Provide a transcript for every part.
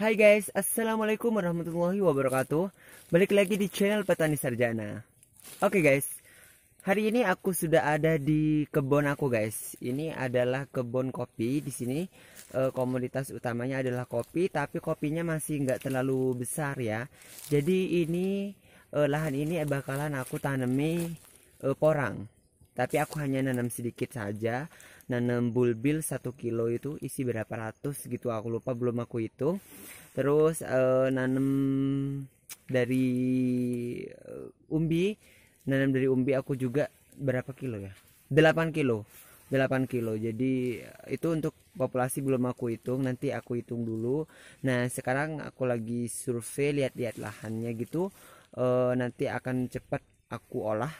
Hai guys, Assalamualaikum warahmatullahi wabarakatuh Balik lagi di channel Petani Sarjana Oke okay guys, hari ini aku sudah ada di kebun aku guys Ini adalah kebun kopi di sini eh, Komoditas utamanya adalah kopi Tapi kopinya masih nggak terlalu besar ya Jadi ini eh, lahan ini bakalan aku tanami eh, porang tapi aku hanya nanam sedikit saja nanam bulbil 1 kilo itu isi berapa ratus gitu aku lupa belum aku hitung terus uh, nanam dari eh, umbi nanam dari umbi aku juga berapa kilo ya 8 kilo 8 kilo jadi eh, itu untuk populasi belum aku hitung nanti aku hitung dulu nah sekarang aku lagi survei lihat-lihat lahannya gitu e, nanti akan cepat aku olah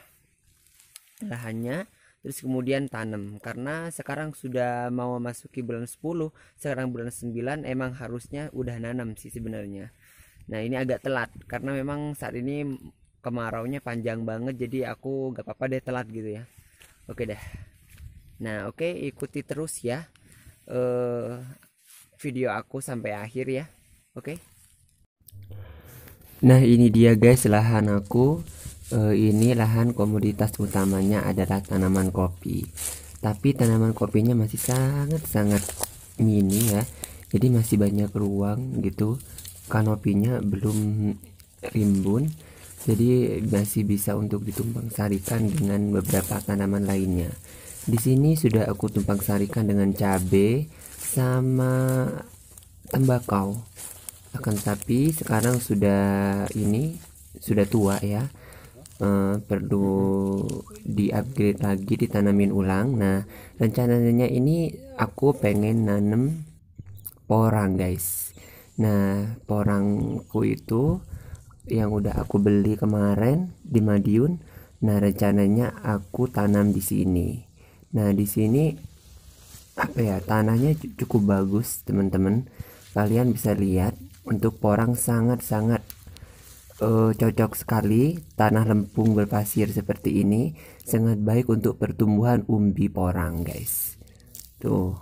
lahannya terus kemudian tanam karena sekarang sudah mau masuki bulan 10 sekarang bulan 9 emang harusnya udah nanam sih sebenarnya nah ini agak telat karena memang saat ini kemarau nya panjang banget jadi aku gak apa-apa deh telat gitu ya oke dah. nah oke ikuti terus ya eh, video aku sampai akhir ya oke nah ini dia guys lahan aku Eh, ini lahan komoditas utamanya adalah tanaman kopi tapi tanaman kopinya masih sangat-sangat mini ya jadi masih banyak ruang gitu kanopinya belum rimbun jadi masih bisa untuk ditumpang sarikan dengan beberapa tanaman lainnya di sini sudah aku tumpang sarikan dengan cabe sama tembakau akan tapi sekarang sudah ini sudah tua ya Eh, perlu mhm. di upgrade lagi ditanamin ulang nah rencananya ini aku pengen nanem porang guys nah porangku itu yang udah aku beli kemarin di Madiun nah rencananya aku tanam di sini nah di sini apa ya tanahnya cukup bagus teman-teman kalian bisa lihat untuk porang sangat-sangat uh, cocok sekali tanah lempung berpasir seperti ini sangat baik untuk pertumbuhan umbi porang guys tuh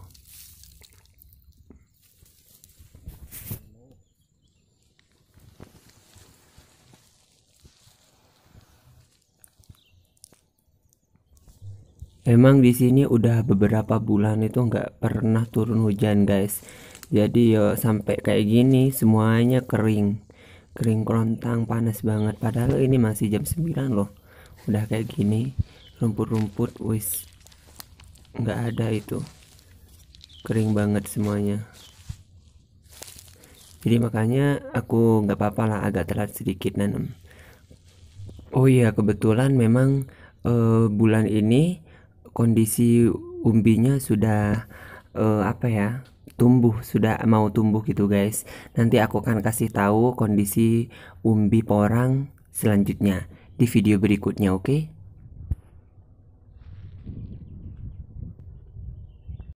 Emang di sini udah beberapa bulan itu nggak pernah turun hujan guys. Jadi yo ya, sampai kayak gini semuanya kering kering kerontang panas banget padahal ini masih jam 9 loh udah kayak gini rumput-rumput wis nggak ada itu kering banget semuanya jadi makanya aku nggak apa lah agak telat sedikit nanam oh iya kebetulan memang uh, bulan ini kondisi umbinya sudah uh, apa ya tumbuh sudah mau tumbuh gitu guys nanti aku akan kasih tahu kondisi umbi porang selanjutnya di video berikutnya oke okay?